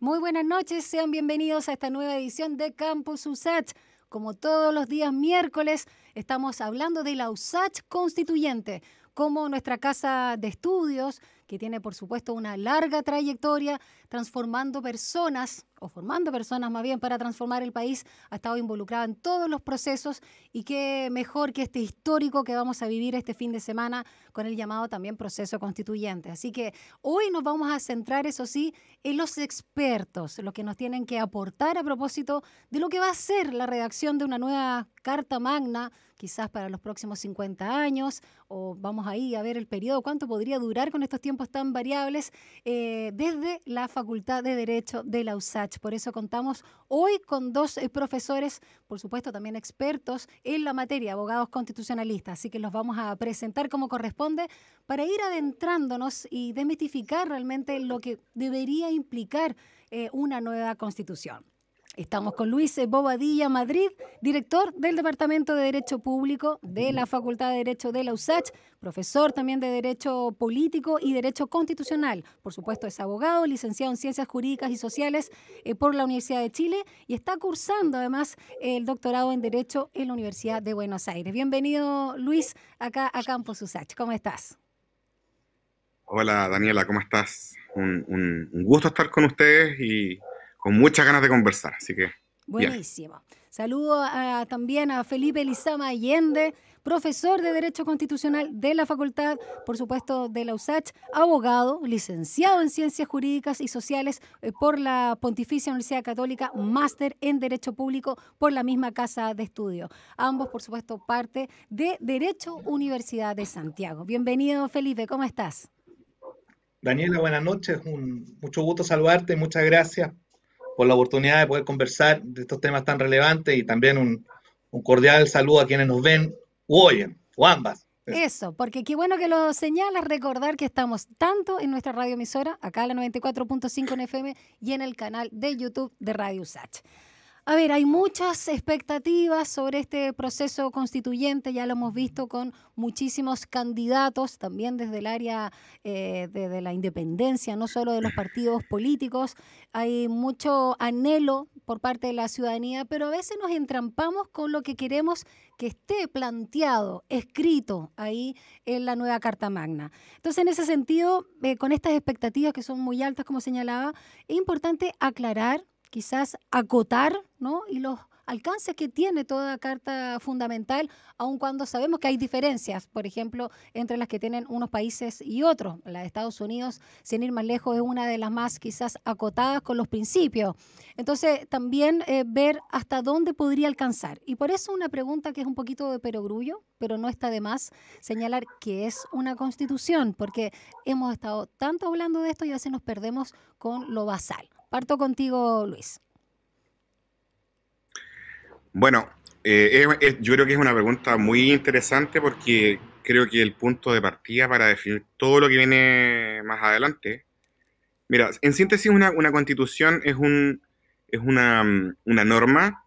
Muy buenas noches, sean bienvenidos a esta nueva edición de Campus USACH. Como todos los días miércoles, estamos hablando de la USACH constituyente, como nuestra casa de estudios, que tiene por supuesto una larga trayectoria transformando personas o formando personas más bien para transformar el país, ha estado involucrada en todos los procesos y qué mejor que este histórico que vamos a vivir este fin de semana con el llamado también proceso constituyente. Así que hoy nos vamos a centrar, eso sí, en los expertos, los que nos tienen que aportar a propósito de lo que va a ser la redacción de una nueva Carta Magna, quizás para los próximos 50 años, o vamos ahí a ver el periodo, cuánto podría durar con estos tiempos tan variables, eh, desde la Facultad de Derecho de la USAID. Por eso contamos hoy con dos eh, profesores, por supuesto también expertos en la materia, abogados constitucionalistas. Así que los vamos a presentar como corresponde para ir adentrándonos y desmitificar realmente lo que debería implicar eh, una nueva constitución. Estamos con Luis Bobadilla Madrid, director del Departamento de Derecho Público de la Facultad de Derecho de la USACH, profesor también de Derecho Político y Derecho Constitucional. Por supuesto, es abogado, licenciado en Ciencias Jurídicas y Sociales eh, por la Universidad de Chile y está cursando además el doctorado en Derecho en la Universidad de Buenos Aires. Bienvenido, Luis, acá a Campos USACH. ¿Cómo estás? Hola, Daniela, ¿cómo estás? un gusto estar con ustedes y con muchas ganas de conversar, así que... Buenísimo. Saludo también a Felipe Lizama Allende, profesor de Derecho Constitucional de la Facultad, por supuesto, de la USACH, abogado, licenciado en Ciencias Jurídicas y Sociales eh, por la Pontificia Universidad Católica, máster en Derecho Público por la misma Casa de Estudio. Ambos, por supuesto, parte de Derecho Universidad de Santiago. Bienvenido, Felipe, ¿cómo estás? Daniela, buenas noches. mucho gusto saludarte. Muchas gracias por la oportunidad de poder conversar de estos temas tan relevantes y también un, cordial saludo a quienes nos ven o oyen, o ambas. Eso, porque qué bueno que lo señalas, recordar que estamos tanto en nuestra radioemisora, acá la 94.5 en FM y en el canal de YouTube de Radio Sach. A ver, hay muchas expectativas sobre este proceso constituyente, ya lo hemos visto con muchísimos candidatos, también desde el área eh, de, la independencia, no solo de los partidos políticos. Hay mucho anhelo por parte de la ciudadanía, pero a veces nos entrampamos con lo que queremos que esté planteado, escrito ahí en la nueva Carta Magna. Entonces, en ese sentido, eh, con estas expectativas que son muy altas, como señalaba, es importante aclarar quizás acotar, ¿no? Y los alcance que tiene toda carta fundamental, aun cuando sabemos que hay diferencias, por ejemplo, entre las que tienen unos países y otros. La de Estados Unidos, sin ir más lejos, es una de las más quizás acotadas con los principios. Entonces, también eh, ver hasta dónde podría alcanzar. Y por eso una pregunta que es un poquito de perogrullo, pero no está de más señalar que es una constitución, porque hemos estado tanto hablando de esto y a veces nos perdemos con lo basal. Parto contigo, Luis. Bueno, eh, yo creo que es una pregunta muy interesante porque creo que el punto de partida para definir todo lo que viene más adelante. Mira, en síntesis, una, constitución es, un, es una, una norma,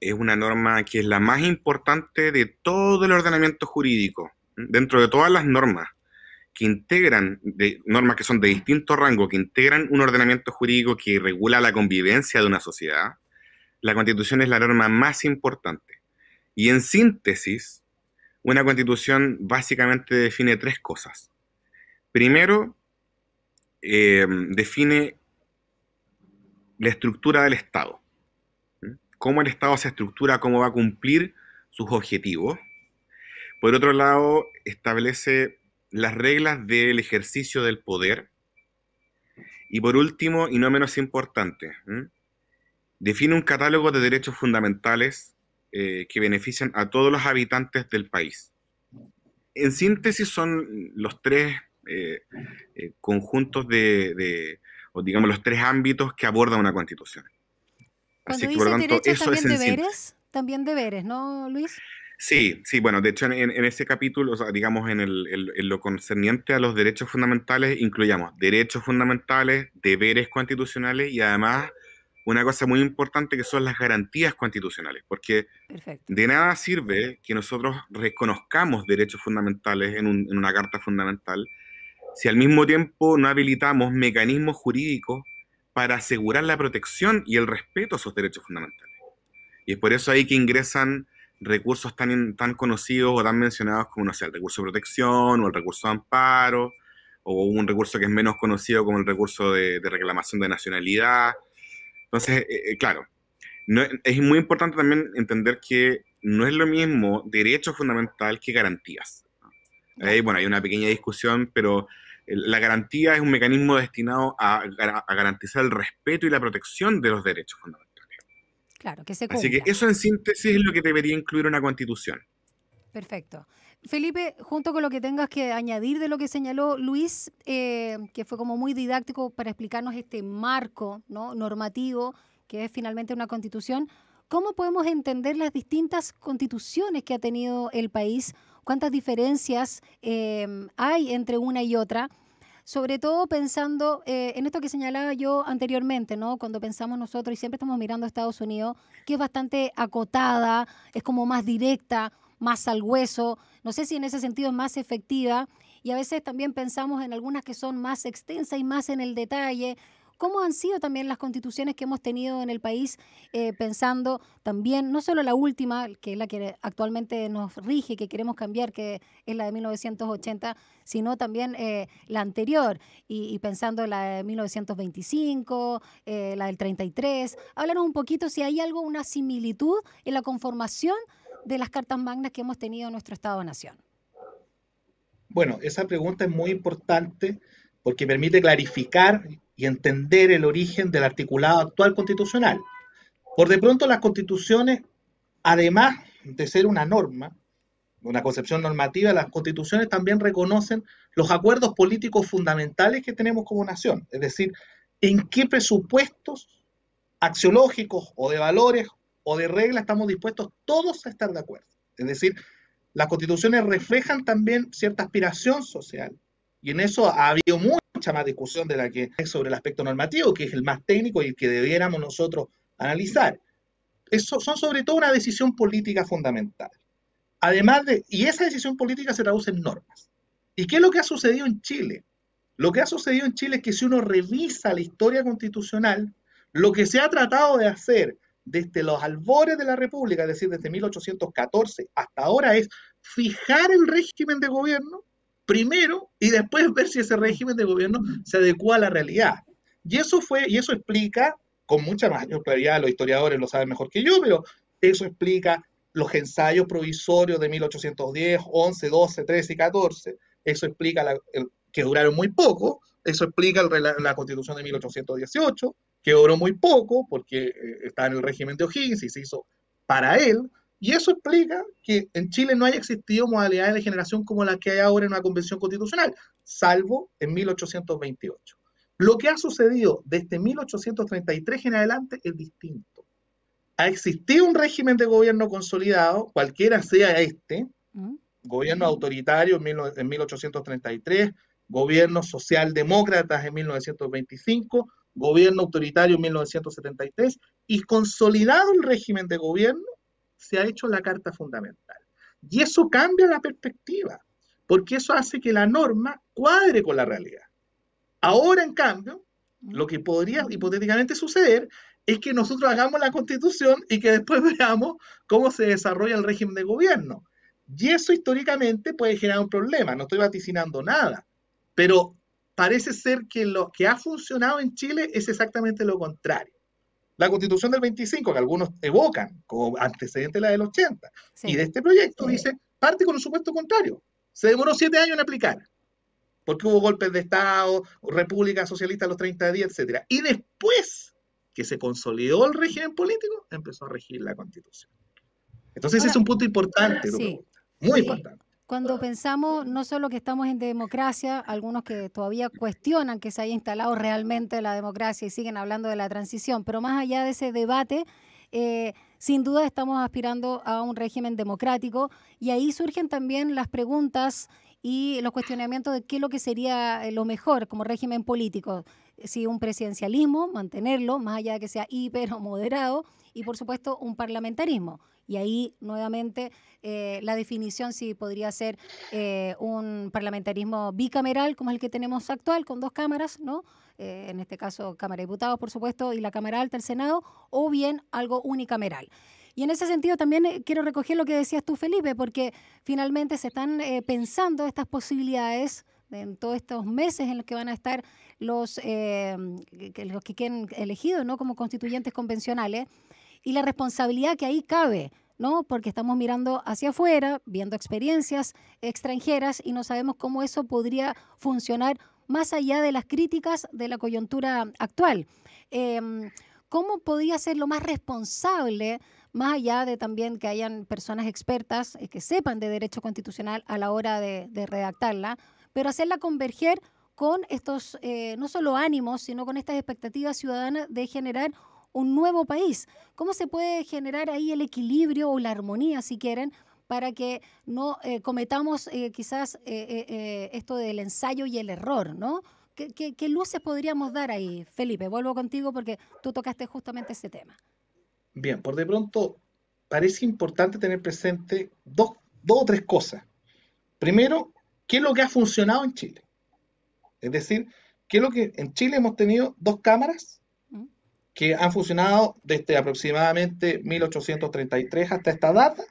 es una norma que es la más importante de todo el ordenamiento jurídico, dentro de todas las normas que integran, de, normas que son de distinto rango, que integran un ordenamiento jurídico que regula la convivencia de una sociedad, la constitución es la norma más importante. Y en síntesis, una constitución básicamente define tres cosas. Primero, eh, define la estructura del Estado, ¿Mm? cómo el Estado se estructura, cómo va a cumplir sus objetivos. Por otro lado, establece las reglas del ejercicio del poder. Y por último, y no menos importante, ¿Mm? define un catálogo de derechos fundamentales eh, que benefician a todos los habitantes del país. En síntesis son los tres eh, eh, conjuntos de, o digamos, los tres ámbitos que aborda una constitución. Así que, por tanto, eso también deberes, también deberes, ¿no, Luis? Sí, sí, bueno, de hecho en, en ese capítulo, o sea, digamos en, en, lo concerniente a los derechos fundamentales, incluyamos derechos fundamentales, deberes constitucionales y además una cosa muy importante que son las garantías constitucionales, porque de nada sirve que nosotros reconozcamos derechos fundamentales en, una carta fundamental si al mismo tiempo no habilitamos mecanismos jurídicos para asegurar la protección y el respeto a esos derechos fundamentales. Y es por eso ahí que ingresan recursos tan, tan conocidos o tan mencionados como, el recurso de protección o el recurso de amparo, o un recurso que es menos conocido como el recurso de, de reclamación de nacionalidad, entonces, eh, eh, claro, es muy importante también entender que no es lo mismo derecho fundamental que garantías. Eh, bueno, hay una pequeña discusión, pero la garantía es un mecanismo destinado a, garantizar el respeto y la protección de los derechos fundamentales. Claro, que se cumpla. Así que eso en síntesis es lo que debería incluir una constitución. Perfecto. Felipe, junto con lo que tengas que añadir de lo que señaló Luis, eh, que fue como muy didáctico para explicarnos este marco normativo que es finalmente una constitución, ¿cómo podemos entender las distintas constituciones que ha tenido el país? ¿Cuántas diferencias eh, hay entre una y otra? sobre todo pensando eh, en esto que señalaba yo anteriormente, ¿no? Cuando pensamos nosotros y siempre estamos mirando a Estados Unidos, que es bastante acotada, es como más directa, más al hueso. No sé si en ese sentido es más efectiva y a veces también pensamos en algunas que son más extensas y más en el detalle. ¿Cómo han sido también las constituciones que hemos tenido en el país, eh, pensando también, no solo la última, que es la que actualmente nos rige, que queremos cambiar, que es la de 1980, sino también eh, la anterior, y, y, pensando la de 1925, eh, la del 33? Háblanos un poquito si hay algo, una similitud en la conformación de las cartas magnas que hemos tenido en nuestro Estado-Nación? Bueno, esa pregunta es muy importante porque permite clarificar y entender el origen del articulado actual constitucional. Por de pronto las constituciones, además de ser una norma, una concepción normativa, las constituciones también reconocen los acuerdos políticos fundamentales que tenemos como nación, es decir, en qué presupuestos axiológicos o de valores o de regla estamos dispuestos todos a estar de acuerdo. Es decir, las constituciones reflejan también cierta aspiración social y en eso ha habido mucha más discusión de la que sobre el aspecto normativo, que es el más técnico y el que debiéramos nosotros analizar. Eso son sobre todo una decisión política fundamental. Además de, y esa decisión política se traduce en normas. ¿Y qué es lo que ha sucedido en Chile? Lo que ha sucedido en Chile es que si uno revisa la historia constitucional, lo que se ha tratado de hacer desde los albores de la República, es decir, desde 1814 hasta ahora, es fijar el régimen de gobierno primero y después ver si ese régimen de gobierno se adecua a la realidad. Y eso fue, y eso explica, con mucha mayor claridad, los historiadores lo saben mejor que yo, pero eso explica los ensayos provisorios de 1810, 11, 12, 13 y 14. Eso explica que duraron muy poco. Eso explica la constitución de 1818 que duró muy poco porque eh, estaba en el régimen de O'Higgins y se hizo para él. Y eso explica que en Chile no haya existido modalidades de generación como la que hay ahora en una convención constitucional, salvo en 1828. Lo que ha sucedido desde 1833 este en adelante es distinto. Ha existido un régimen de gobierno consolidado, cualquiera sea este, mm. gobierno autoritario en 1833, gobierno socialdemócrata en 1925, gobierno autoritario en 1973, y consolidado el régimen de gobierno, se ha hecho la Carta Fundamental. Y eso cambia la perspectiva, porque eso hace que la norma cuadre con la realidad. Ahora, en cambio, mm. lo que podría hipotéticamente suceder es que nosotros hagamos la constitución y que después veamos cómo se desarrolla el régimen de gobierno. Y eso históricamente puede generar un problema, no estoy vaticinando nada, pero parece ser que lo que ha funcionado en Chile es exactamente lo contrario. La constitución del 25, que algunos evocan como antecedente de la del 80, y de este proyecto dice, parte con un supuesto contrario. Se demoró siete años en aplicar, porque hubo golpes de Estado, república socialista a los 30 días, etc. Y después que se consolidó el régimen político, empezó a regir la constitución. Entonces, ese es un punto importante. muy importante. Cuando pensamos no solo que estamos en democracia, algunos que todavía cuestionan que se haya instalado realmente la democracia y siguen hablando de la transición, pero más allá de ese debate, eh, sin duda estamos aspirando a un régimen democrático y ahí surgen también las preguntas y los cuestionamientos de qué es lo que sería eh, lo mejor como régimen político. Si un presidencialismo, mantenerlo, más allá de que sea hiper o moderado, y por supuesto un parlamentarismo, y ahí, nuevamente, eh, la definición si podría ser eh, un parlamentarismo bicameral, como el que tenemos actual, con dos cámaras, ¿no? Eh, en este caso Cámara de Diputados, por supuesto, y la Cámara Alta, el Senado, o bien algo unicameral. Y en ese sentido también quiero recoger lo que decías tú, Felipe, porque finalmente se están pensando estas posibilidades en todos estos meses en los que van a estar los, los que queden elegidos ¿no? como constituyentes convencionales y la responsabilidad que ahí cabe ¿no? Porque estamos mirando hacia afuera, viendo experiencias extranjeras y no sabemos cómo eso podría funcionar más allá de las críticas de la coyuntura actual. Em, ¿Cómo podría ser lo más responsable? más allá de también que hayan personas expertas eh, que sepan de derecho constitucional a la hora de, redactarla, pero hacerla converger con estos, eh, no solo ánimos, sino con estas expectativas ciudadanas de generar un nuevo país. ¿Cómo se puede generar ahí el equilibrio o la armonía, si quieren, para que no eh, cometamos eh, quizás eh, esto del ensayo y el error, ¿no? ¿Qué, luces podríamos dar ahí, Felipe? Vuelvo contigo porque tú tocaste justamente ese tema. Bien, por de pronto parece importante tener presente dos, dos o tres cosas. Primero, ¿qué es lo que ha funcionado en Chile? Es decir, ¿qué es lo que en Chile hemos tenido dos cámaras que han funcionado desde aproximadamente 1833 hasta esta data.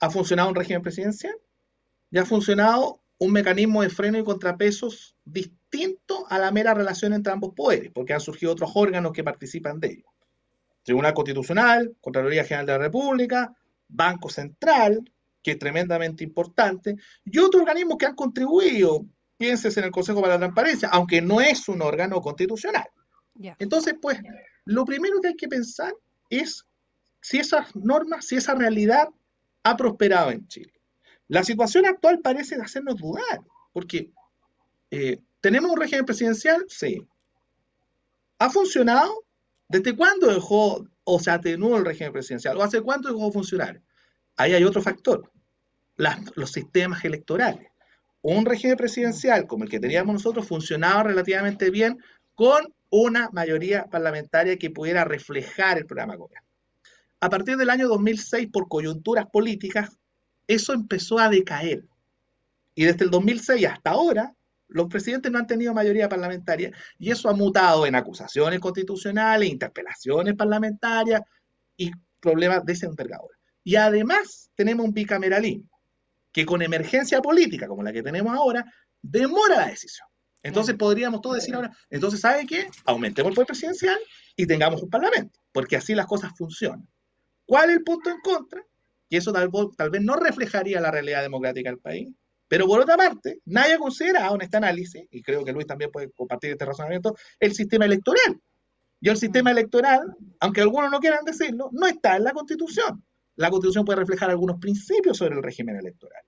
Ha funcionado un régimen presidencial y ha funcionado un mecanismo de freno y contrapesos distinto a la mera relación entre ambos poderes, porque han surgido otros órganos que participan de ello. Tribunal Constitucional, Contraloría General de la República, Banco Central, que es tremendamente importante, y otros organismos que han contribuido, pienses en el Consejo para la Transparencia, aunque no es un órgano constitucional. Entonces, pues, lo primero que hay que pensar es si esas normas, si esa realidad ha prosperado en Chile. La situación actual parece hacernos dudar, porque eh, tenemos un régimen presidencial, sí. ¿Ha funcionado? ¿Desde cuándo dejó o se atenuó el régimen presidencial? ¿O hace cuánto dejó de funcionar? Ahí hay otro factor, los sistemas electorales. Un régimen presidencial como el que teníamos nosotros funcionaba relativamente bien con una mayoría parlamentaria que pudiera reflejar el programa gobierno. A partir del año 2006, por coyunturas políticas, eso empezó a decaer. Y desde el 2006 hasta ahora, los presidentes no han tenido mayoría parlamentaria y eso ha mutado en acusaciones constitucionales, interpelaciones parlamentarias y problemas de Y además tenemos un bicameralismo que con emergencia política como la que tenemos ahora demora la decisión. Entonces podríamos todos decir ahora, entonces ¿sabe qué? Aumentemos el poder presidencial y tengamos un parlamento, porque así las cosas funcionan. ¿Cuál es el punto en contra? Y eso tal, tal vez no reflejaría la realidad democrática del país, pero por otra parte, nadie ha considerado en este análisis, y creo que Luis también puede compartir este razonamiento, el sistema electoral. Y el sistema mm. electoral, aunque algunos no quieran decirlo, no está en la constitución. La constitución puede reflejar algunos principios sobre el régimen electoral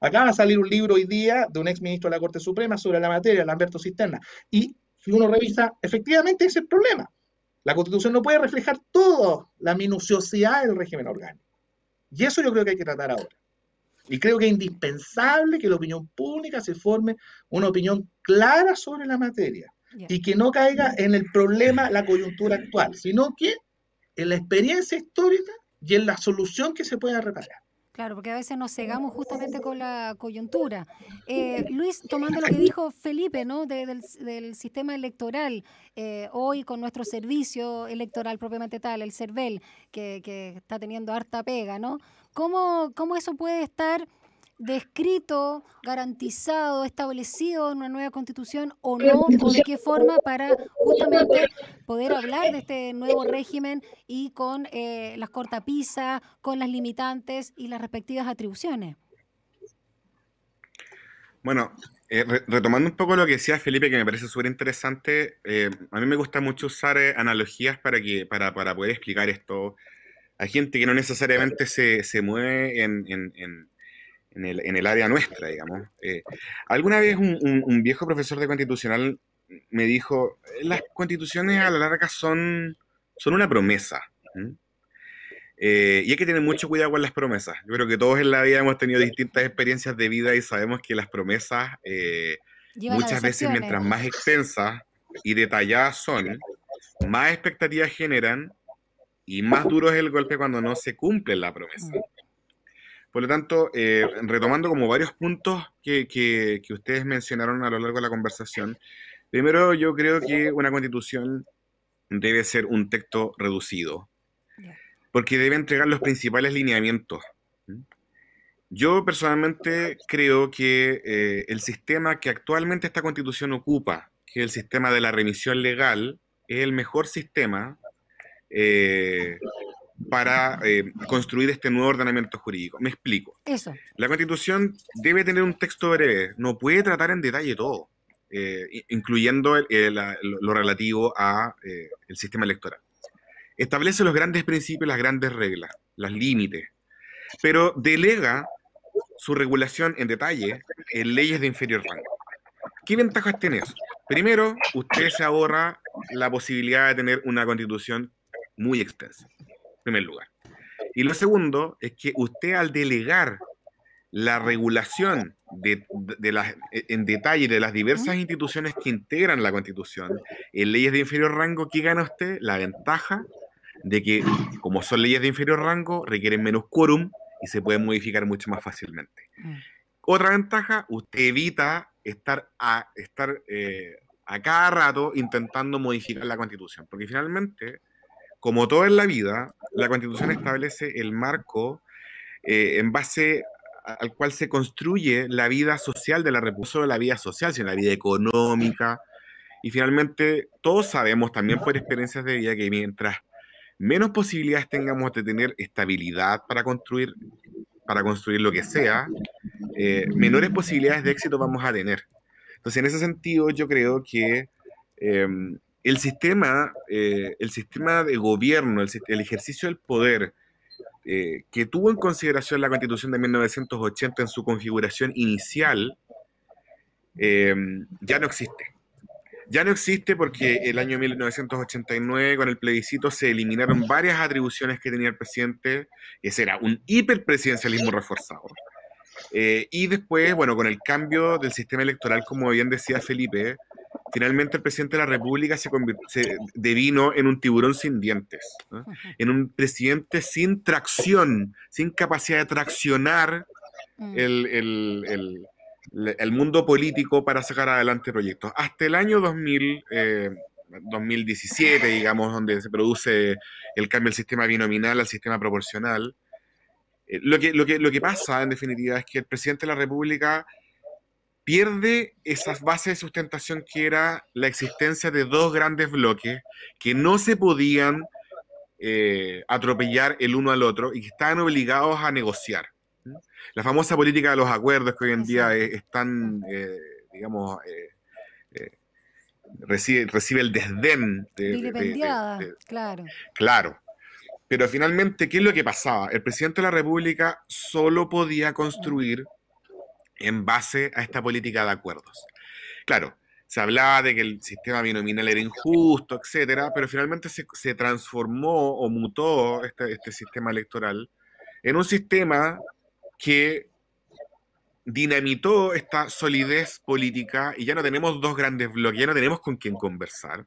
Acaba de salir un libro hoy día de un ex ministro de la Corte Suprema sobre la materia, Lamberto Cisterna. Y si uno revisa, efectivamente ese es el problema. La Constitución no puede reflejar toda la minuciosidad del régimen orgánico. Y eso yo creo que hay que tratar ahora. Y creo que es indispensable que la opinión pública se forme una opinión clara sobre la materia y que no caiga en el problema la coyuntura actual, sino que en la experiencia histórica y en la solución que se pueda reparar. Claro, porque a veces nos cegamos justamente con la coyuntura. Eh, Luis, tomando lo que dijo Felipe, ¿no? del, sistema electoral, eh, hoy con nuestro servicio electoral propiamente tal, el CERVEL, que, que está teniendo harta pega, ¿no? ¿Cómo, ¿Cómo eso puede estar descrito, garantizado, establecido en una nueva constitución o no, o de qué forma para justamente poder hablar de este nuevo régimen y con eh, las cortapisas, con las limitantes y las respectivas atribuciones. Bueno, eh, retomando un poco lo que decía Felipe, que me parece súper interesante, eh, a mí me gusta mucho usar analogías para, que, para, poder explicar esto a gente que no necesariamente se, mueve en en el, área nuestra, digamos. Eh, alguna vez un, viejo profesor de constitucional me dijo, las constituciones a la larga son, son una promesa. Eh, y hay que tener mucho cuidado con las promesas. Yo creo que todos en la vida hemos tenido distintas experiencias de vida y sabemos que las promesas eh, muchas veces mientras más extensas y detalladas son, más expectativas generan y más duro es el golpe cuando no se cumple la promesa. Mm. Por lo tanto, eh, retomando como varios puntos que, ustedes mencionaron a lo largo de la conversación, primero yo creo que una constitución debe ser un texto reducido, porque debe entregar los principales lineamientos. Yo personalmente creo que eh, el sistema que actualmente esta constitución ocupa, que es el sistema de la remisión legal, es el mejor sistema eh, para eh, construir este nuevo ordenamiento jurídico. Me explico. Eso. La constitución debe tener un texto breve, no puede tratar en detalle todo, eh, incluyendo eh, lo relativo a el sistema electoral. Establece los grandes principios, las grandes reglas, los límites, pero delega su regulación en detalle en leyes de inferior rango. ¿Qué ventajas tiene eso? Primero, usted se ahorra la posibilidad de tener una constitución muy extensa primer lugar. Y lo segundo es que usted al delegar la regulación de, las, e, en detalle de las diversas instituciones que integran la Constitución en leyes de inferior rango, ¿qué gana usted? La ventaja de que, como son leyes de inferior rango, requieren menos quórum y se pueden modificar mucho más fácilmente. Mm. Otra ventaja, usted evita estar a, estar, eh, a cada rato intentando modificar la Constitución, porque finalmente como todo en la vida, la Constitución establece el marco eh, en base al cual se construye la vida social de la República, de la vida social, sino la vida económica. Y finalmente, todos sabemos también por experiencias de vida que mientras menos posibilidades tengamos de tener estabilidad para construir, para construir lo que sea, eh, menores posibilidades de éxito vamos a tener. Entonces, en ese sentido, yo creo que em, el sistema, eh, el sistema de gobierno, el, ejercicio del poder, eh, que tuvo en consideración la Constitución de 1980 en su configuración inicial, eh, ya no existe. Ya no existe porque el año 1989 con el plebiscito se eliminaron varias atribuciones que tenía el presidente, ese era un hiperpresidencialismo reforzado. y después, bueno, con el cambio del sistema electoral, como bien decía Felipe, finalmente el presidente de la República se, se devino en un tiburón sin dientes, en un presidente sin tracción, sin capacidad de traccionar mm. el, mundo político para sacar adelante proyectos. Hasta el año 2017, eh, digamos, donde se produce el cambio del sistema binominal al sistema proporcional, eh, lo, que, lo, que, lo que pasa, en definitiva, es que el presidente de la República pierde esa base de sustentación que era la existencia de dos grandes bloques que no se podían eh, atropellar el uno al otro y que estaban obligados a negociar. La famosa política de los acuerdos que hoy en día es, eh, digamos, eh, recibe, recibe, el desdén de, claro. Claro. Pero finalmente, ¿qué es lo que pasaba? El presidente de la República solo podía construir en base a esta política de acuerdos. Claro, se hablaba de que el sistema binominal era injusto, etcétera, pero finalmente se, transformó o mutó este, este sistema electoral en un sistema que dinamitó esta solidez política y ya no tenemos dos grandes bloques, ya no tenemos con quién conversar,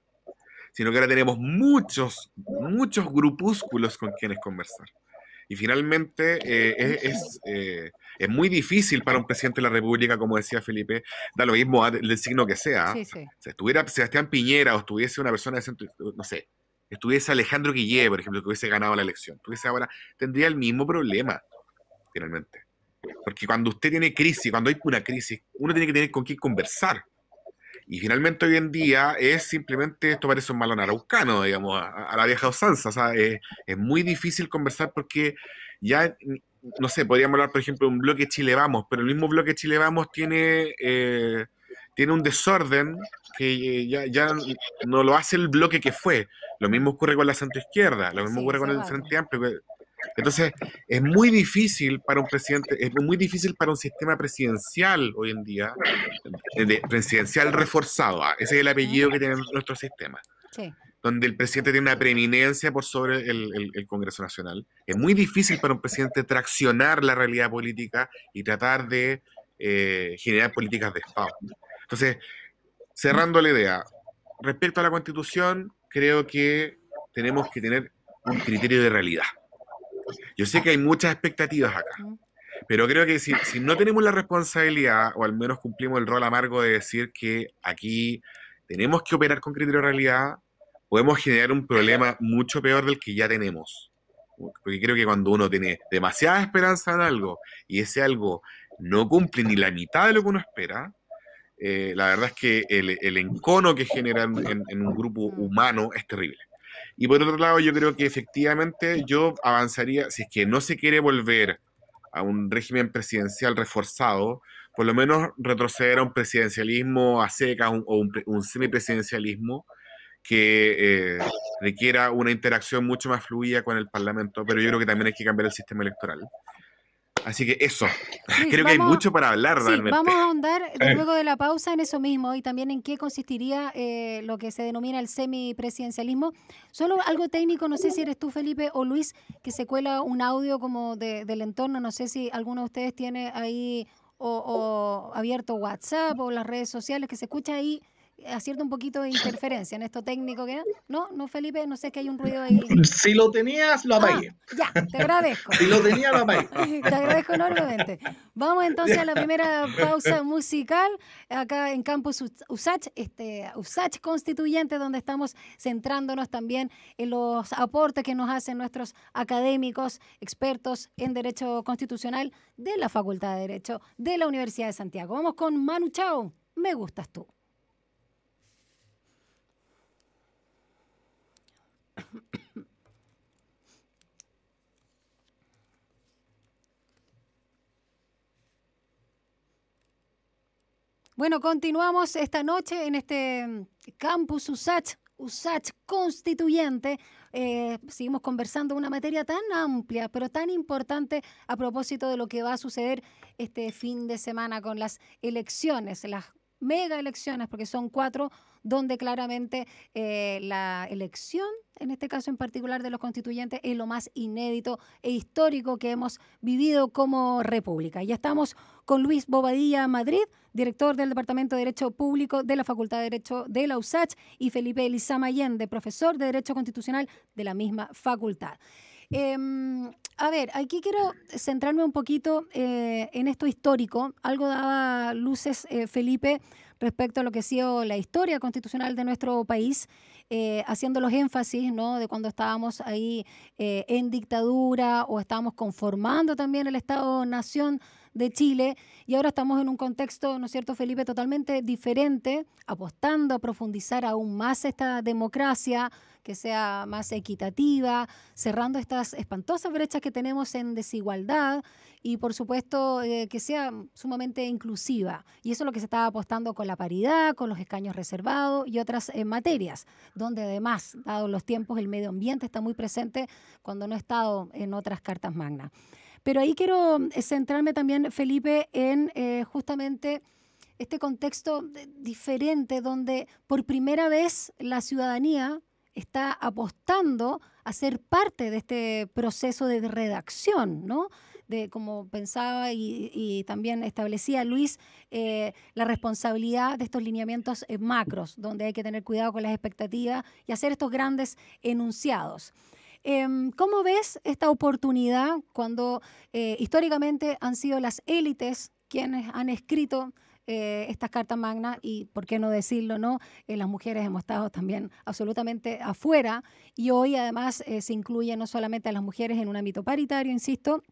sino que ahora tenemos muchos, muchos grupúsculos con quienes conversar. Y finalmente eh, es, eh, es, muy difícil para un presidente de la República, como decía Felipe, dar lo mismo ah, del signo que sea. Si estuviera Sebastián Piñera o estuviese una persona de centro, no sé, estuviese Alejandro Guille, por ejemplo, que hubiese ganado la elección, tuviese ahora, tendría el mismo problema, finalmente. Porque cuando usted tiene crisis, cuando hay una crisis, uno tiene que tener con quién conversar. Y finalmente hoy en día es simplemente, esto parece un malo araucano, digamos, a, la vieja usanza. O sea, es, muy difícil conversar porque ya, no sé, podríamos hablar, por ejemplo, de un bloque Chile Vamos, pero el mismo bloque Chile Vamos tiene, eh, tiene un desorden que eh, ya, no lo hace el bloque que fue. Lo mismo ocurre con la centro-izquierda, lo mismo ocurre con el Frente Amplio. Entonces, es muy difícil para un presidente, es muy difícil para un sistema presidencial hoy en día, de, presidencial reforzado, ah, ese es el apellido que tiene nuestro sistema. Donde el presidente tiene una preeminencia por sobre el, Congreso Nacional. Es muy difícil para un presidente traccionar la realidad política y tratar de eh, generar políticas de Estado. Entonces, cerrando la idea, respecto a la Constitución, creo que tenemos que tener un criterio de realidad. Yo sé que hay muchas expectativas acá, pero creo que si, no tenemos la responsabilidad, o al menos cumplimos el rol amargo de decir que aquí tenemos que operar con criterio de realidad, podemos generar un problema mucho peor del que ya tenemos. Porque creo que cuando uno tiene demasiada esperanza en algo y ese algo no cumple ni la mitad de lo que uno espera, eh, la verdad es que el, encono que genera en, un grupo humano es terrible. Y por otro lado, yo creo que efectivamente yo avanzaría, si es que no se quiere volver a un régimen presidencial reforzado, por lo menos retroceder a un presidencialismo a seca o un, semipresidencialismo que eh, requiera una interacción mucho más fluida con el Parlamento, pero yo creo que también hay que cambiar el sistema electoral. Así que eso, creo que hay mucho para hablar Vamos a ahondar eh. luego de la pausa en eso mismo y también en qué consistiría eh, lo que se denomina el semipresidencialismo. Solo algo técnico, no sé si eres tú, Felipe o Luis, que se cuela un audio como del entorno, no sé si alguno de ustedes tiene ahí o, o abierto WhatsApp o las redes sociales, que se escucha ahí haciendo un poquito de interferencia en esto técnico que no, no Felipe, no sé que hay un ruido ahí. Si lo tenías, lo ah, apagué. ya, te agradezco. Si lo tenías, lo Te agradezco enormemente. Vamos entonces a la primera pausa musical acá en Campus Usach, este Usach Constituyente donde estamos centrándonos también en los aportes que nos hacen nuestros académicos, expertos en derecho constitucional de la Facultad de Derecho de la Universidad de Santiago. Vamos con Manu Chao, me gustas tú. Bueno, continuamos esta noche en este mm, campus USACH, USACH constituyente. Eh, seguimos conversando una materia tan amplia, pero tan importante a propósito de lo que va a suceder este fin de semana con las elecciones, las mega elecciones, porque son cuatro donde claramente eh, la elección, en este caso en particular de los constituyentes, es lo más inédito e histórico que hemos vivido como república. Ya estamos con Luis Bobadilla Madrid, director del Departamento de Derecho Público de la Facultad de Derecho de la USACH, y Felipe Elizama Allende, profesor de Derecho Constitucional de la misma facultad. Em, a ver, aquí quiero centrarme un poquito eh, en esto histórico. Algo daba luces eh, Felipe respecto a lo que ha sido la historia constitucional de nuestro país, eh, haciendo los énfasis ¿no? de cuando estábamos ahí eh, en dictadura o estábamos conformando también el Estado-Nación de Chile y ahora estamos en un contexto, ¿no es cierto, Felipe, totalmente diferente, apostando a profundizar aún más esta democracia, que sea más equitativa, cerrando estas espantosas brechas que tenemos en desigualdad y, por supuesto, eh, que sea sumamente inclusiva. Y eso es lo que se está apostando con la paridad, con los escaños reservados y otras eh, materias, donde además, dados los tiempos, el medio ambiente está muy presente cuando no ha estado en otras cartas magnas. Pero ahí quiero mm, centrarme también, Felipe, en eh, justamente este contexto eh, diferente donde por primera vez la ciudadanía está apostando a ser parte de este proceso de redacción, ¿no? De, como pensaba y, también establecía Luis, eh, la responsabilidad de estos lineamientos macros, donde hay que tener cuidado con las expectativas y hacer estos grandes enunciados. Em, ¿Cómo ves esta oportunidad cuando eh, históricamente han sido las élites quienes han escrito eh, estas cartas magnas y, por qué no decirlo, no eh, las mujeres hemos estado también absolutamente afuera y hoy además se incluye no solamente a las mujeres en un ámbito paritario, insisto,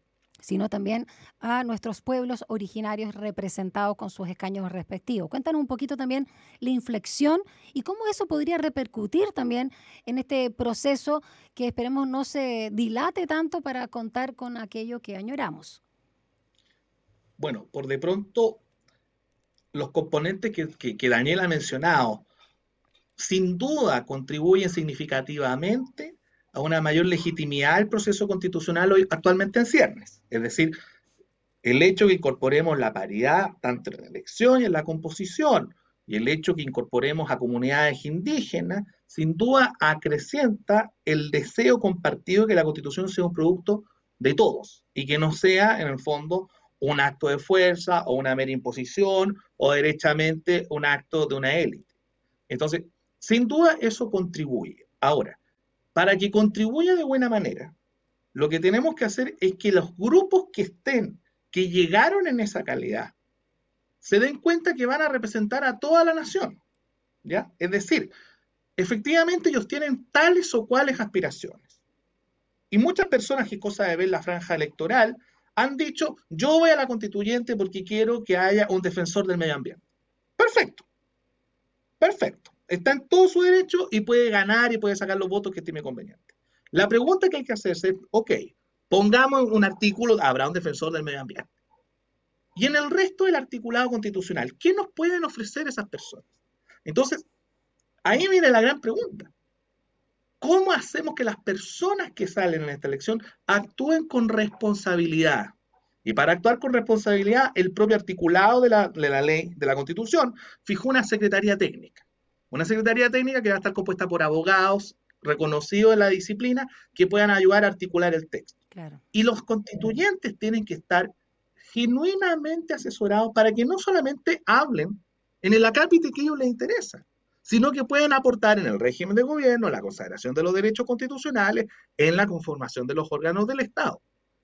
sino también a nuestros pueblos originarios representados con sus escaños respectivos. Cuéntanos un poquito también la inflexión y cómo eso podría repercutir también en este proceso que esperemos no se dilate tanto para contar con aquello que añoramos. Bueno, por de pronto, los componentes que, que Daniel ha mencionado, sin duda contribuyen significativamente a una mayor legitimidad al proceso constitucional hoy actualmente en ciernes. Es decir, el hecho que incorporemos la paridad tanto en la elección y en la composición, y el hecho que incorporemos a comunidades indígenas, sin duda acrecienta el deseo compartido que la constitución sea un producto de todos y que no sea, en el fondo, un acto de fuerza o una mera imposición o derechamente un acto de una élite. Entonces, sin duda eso contribuye. Ahora, para que contribuya de buena manera, lo que tenemos que hacer es que los grupos que estén, que llegaron en esa calidad, se den cuenta que van a representar a toda la nación. ¿ya? Es decir, efectivamente ellos tienen tales o cuales aspiraciones. Y muchas personas, que cosa de ver la franja electoral, han dicho, yo voy a la constituyente porque quiero que haya un defensor del medio ambiente. Perfecto, perfecto. Está en todo su derecho y puede ganar y puede sacar los votos que estime conveniente. La pregunta que hay que hacerse es, ok, pongamos un artículo, habrá un defensor del medio ambiente. Y en el resto del articulado constitucional, ¿qué nos pueden ofrecer esas personas? Entonces, ahí viene la gran pregunta. ¿Cómo hacemos que las personas que salen en esta elección actúen con responsabilidad? Y para actuar con responsabilidad, el propio articulado de la, de la ley, de la Constitución, fijó una secretaría técnica. Una secretaría técnica que va a estar compuesta por abogados reconocidos en la disciplina que puedan ayudar a articular el texto. Y los constituyentes tienen que estar genuinamente asesorados para que no solamente hablen en el acápite que a ellos les interesa, sino que puedan aportar en el régimen de gobierno, en la consagración de los derechos constitucionales, en la conformación de los órganos del Estado.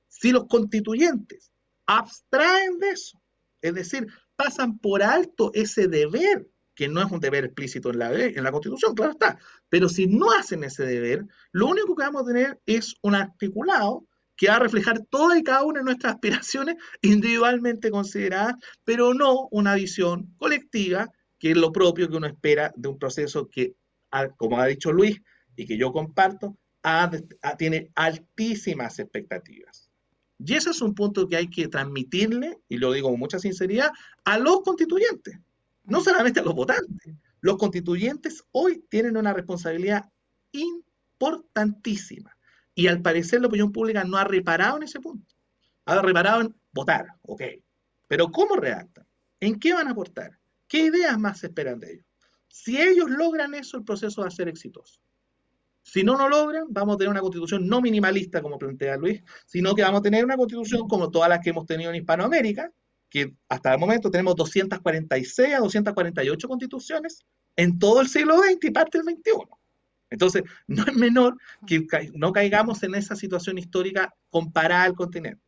Si los constituyentes abstraen de eso, es decir, pasan por alto ese deber que no es un deber explícito en la, en la Constitución, claro está, pero si no hacen ese deber, lo único que vamos a tener es un articulado que va a reflejar todas y cada una de nuestras aspiraciones individualmente consideradas, pero no una visión colectiva, que es lo propio que uno espera de un proceso que, ah, como ha dicho Luis y que yo comparto, tiene altísimas expectativas. Y ese es un punto que hay que transmitirle, y lo digo con mucha sinceridad, a los constituyentes no solamente a los votantes, los constituyentes hoy tienen una responsabilidad importantísima. Y al parecer la opinión pública no ha reparado en ese punto. Ha reparado en votar, ok. Pero ¿cómo redactan? ¿En qué van a aportar? ¿Qué ideas más se esperan de ellos? Si ellos logran eso, el proceso va a ser exitoso. Si no lo logran, vamos a tener una constitución no minimalista, como plantea Luis, sino que vamos a tener una constitución como todas las que hemos tenido en Hispanoamérica, que hasta el momento tenemos 246 a 248 constituciones en todo el siglo XX y parte del XXI. Entonces, no es menor que no caigamos en esa situación histórica comparada al continente.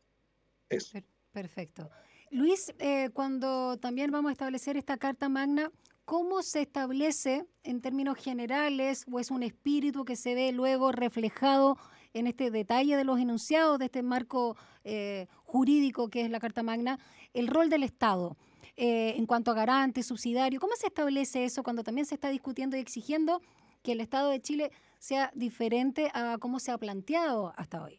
Eso. Perfecto. Luis, eh, cuando también vamos a establecer esta Carta Magna, ¿cómo se establece en términos generales o es un espíritu que se ve luego reflejado en este detalle de los enunciados de este marco eh, jurídico que es la Carta Magna, el rol del Estado. Eh, en cuanto a garante, subsidiario, ¿cómo se establece eso cuando también se está discutiendo y exigiendo que el Estado de Chile sea diferente a cómo se ha planteado hasta hoy?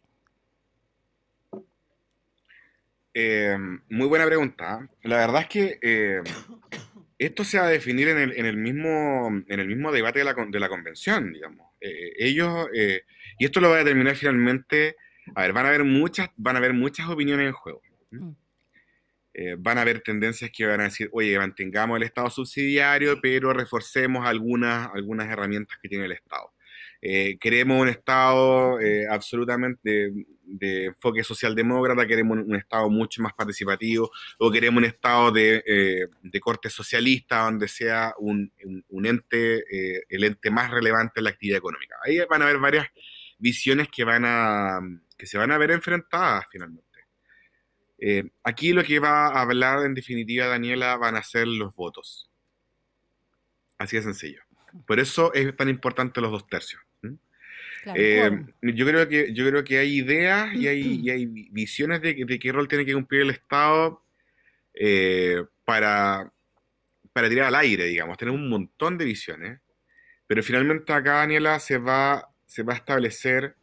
Eh, muy buena pregunta. La verdad es que esto se va a definir en el, mismo, en el mismo debate de la, convención, digamos. ellos y esto lo va a determinar finalmente. A ver, van a haber muchas, van a haber muchas opiniones en juego. ¿Mm? Mm. Eh, van a haber tendencias que van a decir, oye, mantengamos el Estado subsidiario, pero reforcemos algunas, algunas herramientas que tiene el Estado. Eh, queremos un Estado eh, absolutamente de, enfoque socialdemócrata, queremos un, Estado mucho más participativo, o queremos un Estado de, corte socialista, donde sea ente, el ente más relevante en la actividad económica. Ahí van a haber varias, visiones que van a que se van a ver enfrentadas finalmente. Eh, aquí lo que va a hablar en definitiva Daniela van a ser los votos. Así de sencillo. Por eso es tan importante los dos tercios. Eh, yo, creo que, yo creo que hay ideas y hay, hay visiones de, qué rol tiene que cumplir el Estado eh, para, para tirar al aire, digamos. Tener un montón de visiones. Pero finalmente acá Daniela se va se va a establecer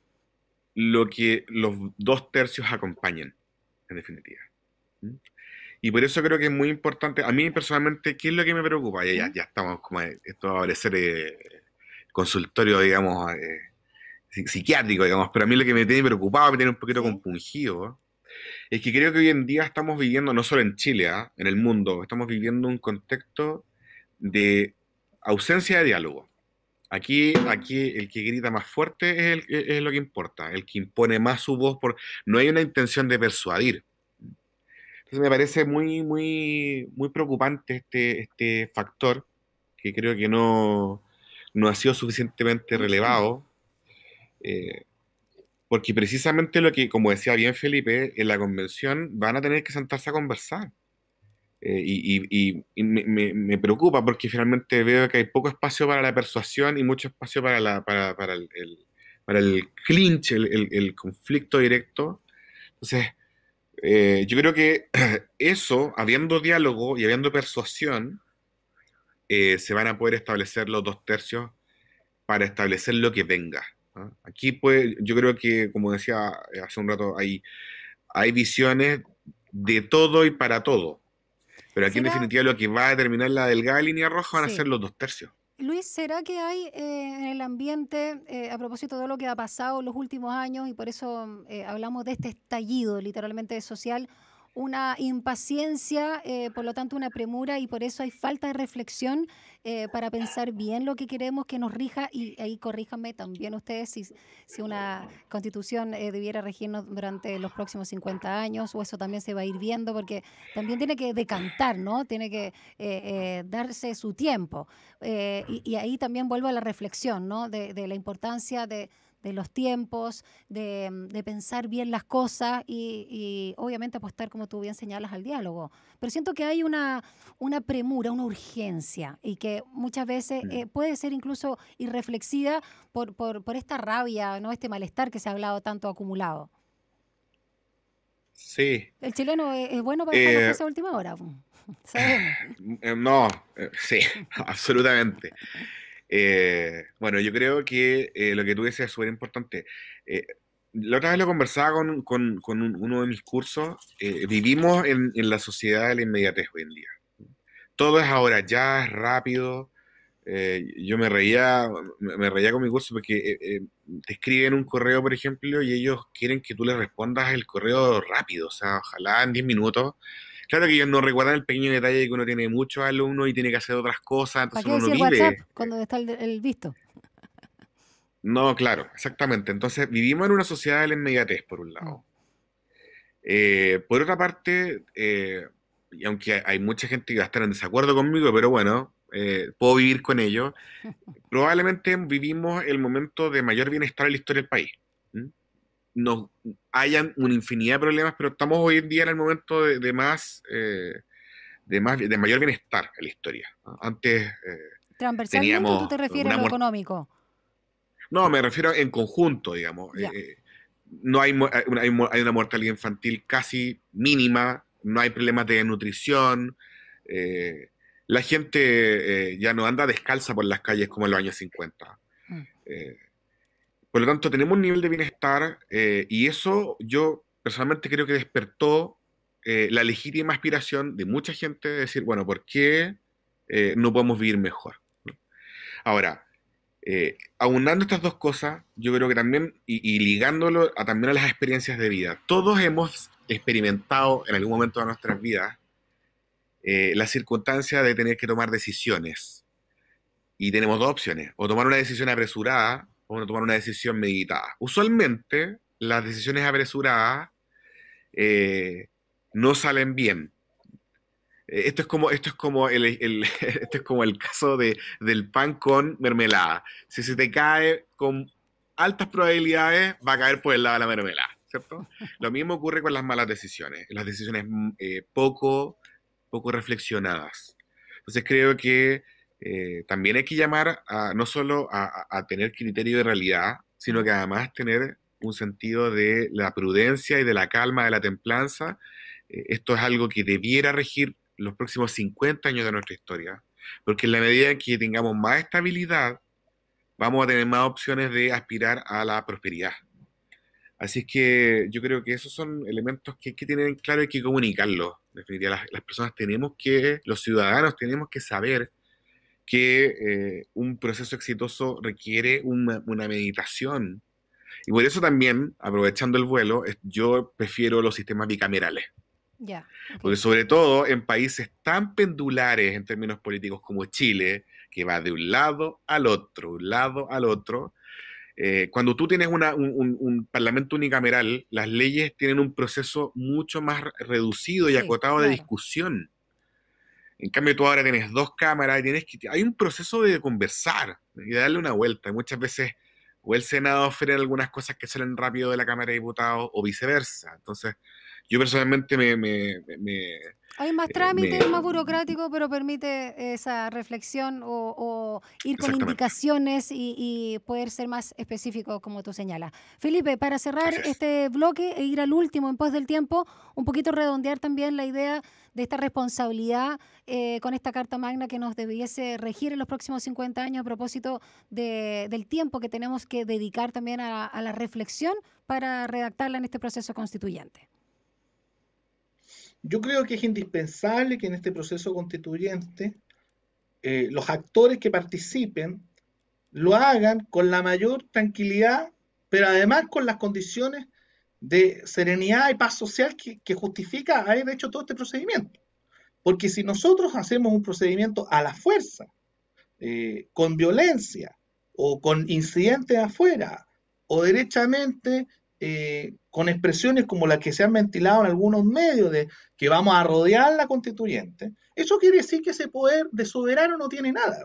lo que los dos tercios acompañen, en definitiva. ¿Mm? Y por eso creo que es muy importante, a mí personalmente, ¿qué es lo que me preocupa? Ya, ya, estamos como, esto va a parecer eh, consultorio, digamos, eh, psiquiátrico, digamos, pero a mí lo que me tiene preocupado, me tiene un poquito compungido, es que creo que hoy en día estamos viviendo, no solo en Chile, ¿ah? en el mundo, estamos viviendo un contexto de ausencia de diálogo. Aquí, aquí el que grita más fuerte es, el, lo que importa, el que impone más su voz, por, no hay una intención de persuadir. Entonces me parece muy, muy, muy preocupante este, este factor que creo que no, ha sido suficientemente relevado, eh, porque precisamente lo que, como decía bien Felipe, en la convención van a tener que sentarse a conversar. Eh, y, me, preocupa porque finalmente veo que hay poco espacio para la persuasión y mucho espacio para, para, el, para el clinch, el, el, conflicto directo. Entonces, eh, yo creo que eso, habiendo diálogo y habiendo persuasión, eh, se van a poder establecer los dos tercios para establecer lo que venga. Aquí pues, yo creo que, como decía hace un rato, hay, hay visiones de todo y para todo. Pero aquí en definitiva lo que va a determinar la delgada línea roja van a ser los dos tercios. Luis, ¿será que hay eh, en el ambiente, eh, a propósito de lo que ha pasado en los últimos años, y por eso eh, hablamos de este estallido literalmente social, una impaciencia, eh, por lo tanto una premura y por eso hay falta de reflexión eh, para pensar bien lo que queremos que nos rija y ahí corríjanme también ustedes si, si una constitución eh, debiera regirnos durante los próximos 50 años o eso también se va a ir viendo porque también tiene que decantar, ¿no? Tiene que darse su tiempo y, ahí también vuelvo a la reflexión, ¿no? de la importancia de de los tiempos, mm, de, pensar bien las cosas y, obviamente apostar, como tú bien señalas, al diálogo. Pero siento que hay una, una premura, una urgencia y que muchas veces mm. eh, puede ser incluso irreflexiva por, por, por, esta rabia, no este malestar que se ha hablado tanto acumulado. Sí. El chileno eh, es, bueno para eh, esa última hora. Eh, no, sí, absolutamente. Eh, bueno, yo creo que eh, lo que tú decías es súper importante. Eh, la otra vez lo conversaba con, con, uno de mis cursos. vivimos en, la sociedad de la inmediatez hoy en día. Todo es ahora ya, es rápido. yo me reía, me reía con mi curso porque te escriben un correo, por ejemplo, y ellos quieren que tú le respondas el correo rápido, o sea, ojalá en 10 minutos. Claro que ellos no recuerdan el pequeño detalle de que uno tiene muchos alumnos y tiene que hacer otras cosas, entonces ¿Para qué uno WhatsApp cuando está el, visto? No, claro, exactamente. Entonces vivimos en una sociedad de la inmediatez, por un lado. Mm. Eh, por otra parte, eh, y aunque hay mucha gente que va a estar en desacuerdo conmigo, pero bueno, eh, puedo vivir con ello. Probablemente vivimos el momento de mayor bienestar en la historia del país nos hayan una infinidad de problemas, pero estamos hoy en día en el momento de, más, eh, de más, de mayor bienestar en la historia. Antes eh, ¿tú te refieres a económico? No, me refiero en conjunto, digamos. Eh, no hay, una mortalidad infantil casi mínima, no hay problemas de nutrición. Eh, la gente ya no anda descalza por las calles como en los años 50. Por lo tanto, tenemos un nivel de bienestar eh, y eso yo personalmente creo que despertó eh, la legítima aspiración de mucha gente de decir, bueno, ¿por qué eh, no podemos vivir mejor? Ahora, aunando estas dos cosas, yo creo que también, y, ligándolo a, también a las experiencias de vida, todos hemos experimentado en algún momento de nuestras vidas la circunstancia de tener que tomar decisiones. Y tenemos dos opciones, o tomar una decisión apresurada, a tomar una decisión meditada. Usualmente las decisiones apresuradas eh, no salen bien. Eh, esto es como, esto es como, el, es como el caso de, del pan con mermelada. Si se te cae con altas probabilidades, va a caer por el lado de la mermelada, ¿cierto? Lo mismo ocurre con las malas decisiones, las decisiones mm, eh, poco, poco reflexionadas. Entonces creo que eh, también hay que llamar a, no solo a, tener criterio de realidad, sino que además tener un sentido de la prudencia y de la calma, de la templanza. Eh, esto es algo que debiera regir los próximos 50 años de nuestra historia, porque en la medida en que tengamos más estabilidad, vamos a tener más opciones de aspirar a la prosperidad. Así es que yo creo que esos son elementos que hay que tener claro y hay que comunicarlo En las, las personas tenemos que, los ciudadanos tenemos que saber que eh, un proceso exitoso requiere una, meditación. Y por eso también, aprovechando el vuelo, yo prefiero los sistemas bicamerales. Porque sobre todo en países tan pendulares en términos políticos como Chile, que va de un lado al otro, un lado al otro, eh, cuando tú tienes un, parlamento unicameral, las leyes tienen un proceso mucho más reducido y acotado de discusión. En cambio, tú ahora tienes dos cámaras, y tienes que, hay un proceso de conversar y darle una vuelta. muchas veces o el Senado ofrece algunas cosas que salen rápido de la Cámara de Diputados o viceversa. Entonces, yo personalmente me hay más eh, trámites, más burocrático, pero permite esa reflexión o, ir con indicaciones y, poder ser más específico, como tú señalas. Felipe, para cerrar este bloque e ir al último en pos del tiempo, un poquito redondear también la idea de esta responsabilidad eh, con esta Carta Magna que nos debiese regir en los próximos 50 años a propósito del tiempo que tenemos que dedicar también a la reflexión para redactarla en este proceso constituyente. Yo creo que es indispensable que en este proceso constituyente eh, los actores que participen lo hagan con la mayor tranquilidad, pero además con las condiciones de serenidad y paz social que, justifica haber hecho todo este procedimiento. Porque si nosotros hacemos un procedimiento a la fuerza, eh, con violencia o con incidentes afuera, o derechamente eh, con expresiones como las que se han ventilado en algunos medios de que vamos a rodear la constituyente, eso quiere decir que ese poder de soberano no tiene nada.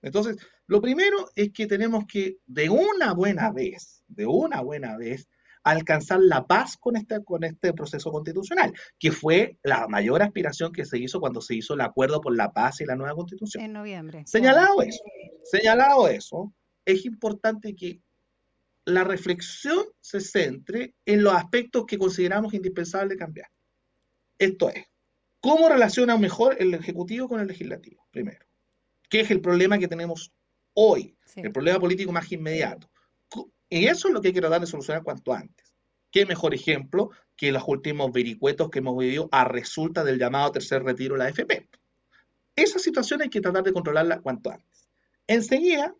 Entonces, lo primero es que tenemos que de una buena vez, de una buena vez, alcanzar la paz con este, con este proceso constitucional, que fue la mayor aspiración que se hizo cuando se hizo el acuerdo por la paz y la nueva constitución. En noviembre. Señalado eso, señalado eso, es importante que la reflexión se centre en los aspectos que consideramos indispensable cambiar. Esto es, ¿cómo relaciona mejor el Ejecutivo con el Legislativo? Primero, ¿Qué es el problema que tenemos hoy, el problema político más inmediato. Y eso es lo que quiero tratar de solucionar cuanto antes. ¿Qué mejor ejemplo que los últimos vericuetos que hemos vivido a resulta del llamado tercer retiro de la AFP? Esa situación hay que tratar de controlarlas cuanto antes. Enseguida,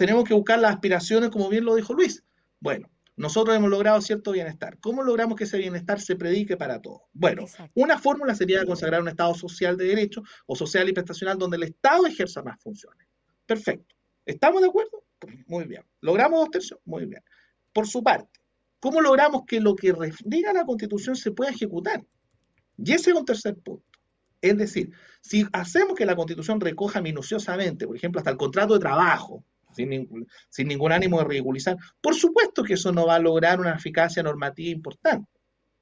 tenemos que buscar las aspiraciones, como bien lo dijo Luis. Bueno, nosotros hemos logrado cierto bienestar. ¿Cómo logramos que ese bienestar se predique para todos? Bueno, una fórmula sería consagrar un Estado social de derecho o social y prestacional donde el Estado ejerza más funciones. Perfecto. ¿Estamos de acuerdo? Pues muy bien. ¿Logramos dos tercios? Muy bien. Por su parte, ¿cómo logramos que lo que diga la Constitución se pueda ejecutar? Y ese es un tercer punto. Es decir, si hacemos que la Constitución recoja minuciosamente, por ejemplo, hasta el contrato de trabajo, sin, ningún ánimo de ridiculizar. Por supuesto que eso no va a lograr una eficacia normativa importante,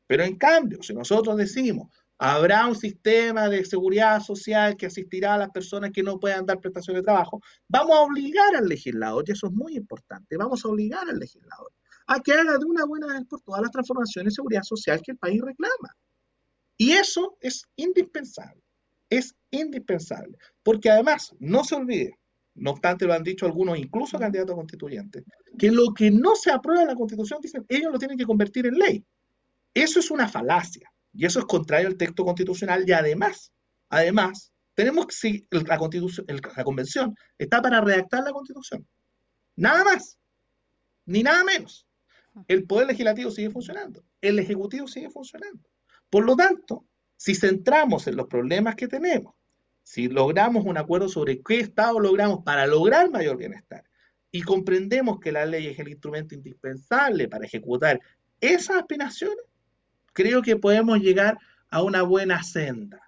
pero en cambio, si nosotros decimos, habrá un sistema de seguridad social que asistirá a las personas que no puedan dar prestación de trabajo, vamos a obligar al legislador, y eso es muy importante, vamos a obligar al legislador a que haga de una buena vez por todas las transformaciones de seguridad social que el país reclama. Y eso es indispensable, es indispensable, porque además, no se olvide, no obstante, lo han dicho algunos, incluso candidatos constituyentes, que lo que no se aprueba en la Constitución, dicen, ellos lo tienen que convertir en ley. Eso es una falacia y eso es contrario al texto constitucional y además, además, tenemos que si la, constitución, la convención está para redactar la constitución. Nada más, ni nada menos. El poder legislativo sigue funcionando, el ejecutivo sigue funcionando. Por lo tanto, si centramos en los problemas que tenemos, si logramos un acuerdo sobre qué Estado logramos para lograr mayor bienestar y comprendemos que la ley es el instrumento indispensable para ejecutar esas aspiraciones, creo que podemos llegar a una buena senda.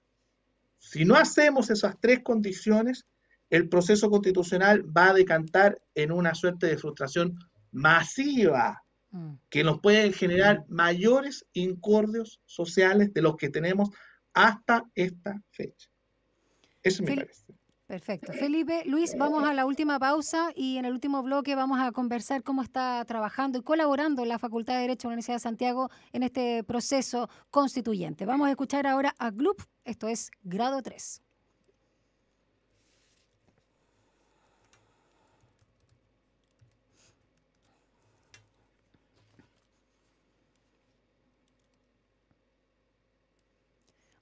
Si no hacemos esas tres condiciones, el proceso constitucional va a decantar en una suerte de frustración masiva mm. que nos puede generar mayores incordios sociales de los que tenemos hasta esta fecha. Eso me parece. Perfecto. Felipe, Luis, vamos a la última pausa y en el último bloque vamos a conversar cómo está trabajando y colaborando la Facultad de Derecho de la Universidad de Santiago en este proceso constituyente. Vamos a escuchar ahora a GLUP, esto es grado 3.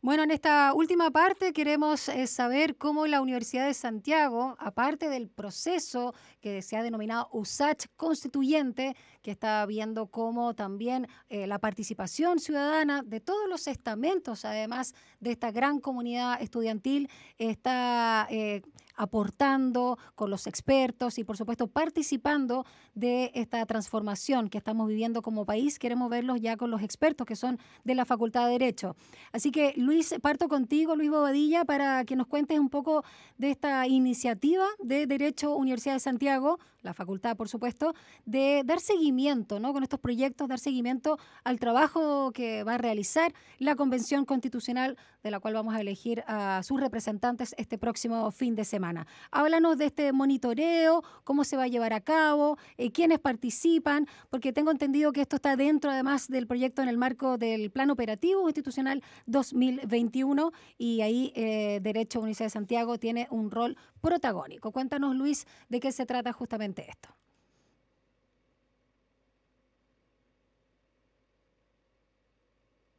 Bueno, en esta última parte queremos eh, saber cómo la Universidad de Santiago, aparte del proceso que se ha denominado USACH constituyente, que está viendo cómo también eh, la participación ciudadana de todos los estamentos, además de esta gran comunidad estudiantil, está eh, aportando con los expertos y por supuesto participando de esta transformación que estamos viviendo como país. Queremos verlos ya con los expertos que son de la Facultad de Derecho. Así que Luis, parto contigo, Luis Bobadilla, para que nos cuentes un poco de esta iniciativa de Derecho Universidad de Santiago, la facultad por supuesto, de dar seguimiento ¿no? con estos proyectos, dar seguimiento al trabajo que va a realizar la Convención Constitucional de la cual vamos a elegir a sus representantes este próximo fin de semana. Háblanos de este monitoreo, cómo se va a llevar a cabo, eh, quiénes participan, porque tengo entendido que esto está dentro además del proyecto en el marco del Plan Operativo Institucional 2021 y ahí eh, Derecho Universidad de Santiago tiene un rol protagónico. Cuéntanos, Luis, de qué se trata justamente esto.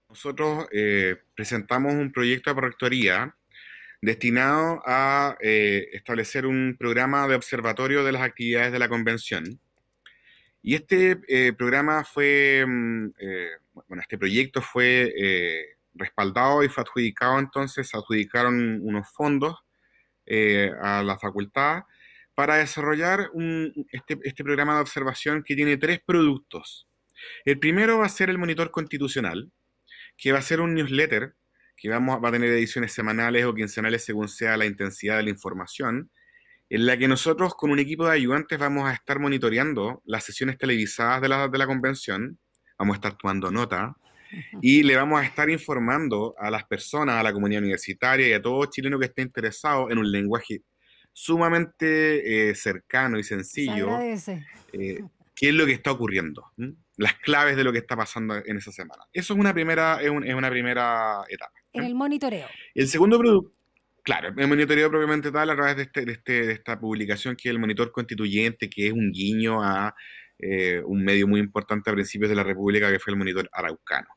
Nosotros eh, presentamos un proyecto de rectoría destinado a eh, establecer un programa de observatorio de las actividades de la convención. Y este eh, programa fue, mm, bueno, este proyecto fue respaldado y fue adjudicado entonces, adjudicaron unos fondos a la facultad para desarrollar este, este programa de observación que tiene tres productos. El primero va a ser el monitor constitucional, que va a ser un newsletter que vamos, va a tener ediciones semanales o quincenales según sea la intensidad de la información, en la que nosotros con un equipo de ayudantes vamos a estar monitoreando las sesiones televisadas de la, de la convención, vamos a estar tomando nota y le vamos a estar informando a las personas, a la comunidad universitaria y a todo chileno que esté interesado en un lenguaje sumamente eh, cercano y sencillo qué es lo que está ocurriendo, las claves de lo que está pasando en esa semana. Eso es una primera, es, una primera etapa. En el monitoreo. El segundo producto, claro, el monitoreo propiamente tal a través este, este, de, esta publicación que es el monitor constituyente, que es un guiño a eh, un medio muy importante a principios de la República, que fue el monitor araucano.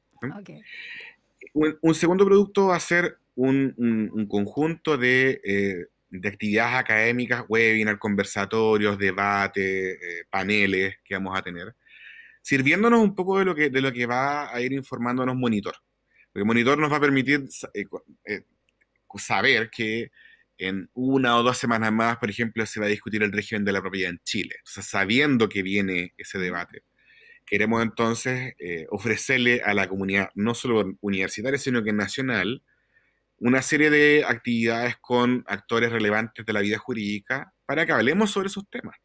Un, segundo producto va a ser un conjunto de eh, de actividades académicas, webinars, conversatorios, debates, eh, paneles que vamos a tener, sirviéndonos un poco de lo que, de lo que va a ir informándonos Monitor. Porque Monitor nos va a permitir eh, eh, saber que en una o dos semanas más, por ejemplo, se va a discutir el régimen de la propiedad en Chile. sea, sabiendo que viene ese debate, queremos entonces ofrecerle a la comunidad, no solo universitaria, sino que nacional, una serie de actividades con actores relevantes de la vida jurídica para que hablemos sobre esos temas.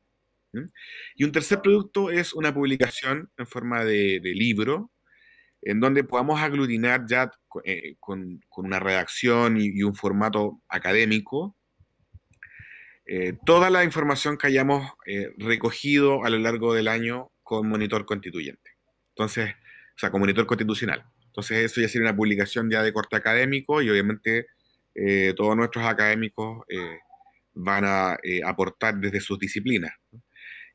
Y un tercer producto es una publicación en forma de, libro, en donde podamos aglutinar ya eh, con, una redacción y, un formato académico eh, toda la información que hayamos eh, recogido a lo largo del año con monitor constituyente. Entonces, o sea, con monitor constitucional. Entonces eso ya sería una publicación ya de corte académico y obviamente eh, todos nuestros académicos eh, van a eh, aportar desde sus disciplinas.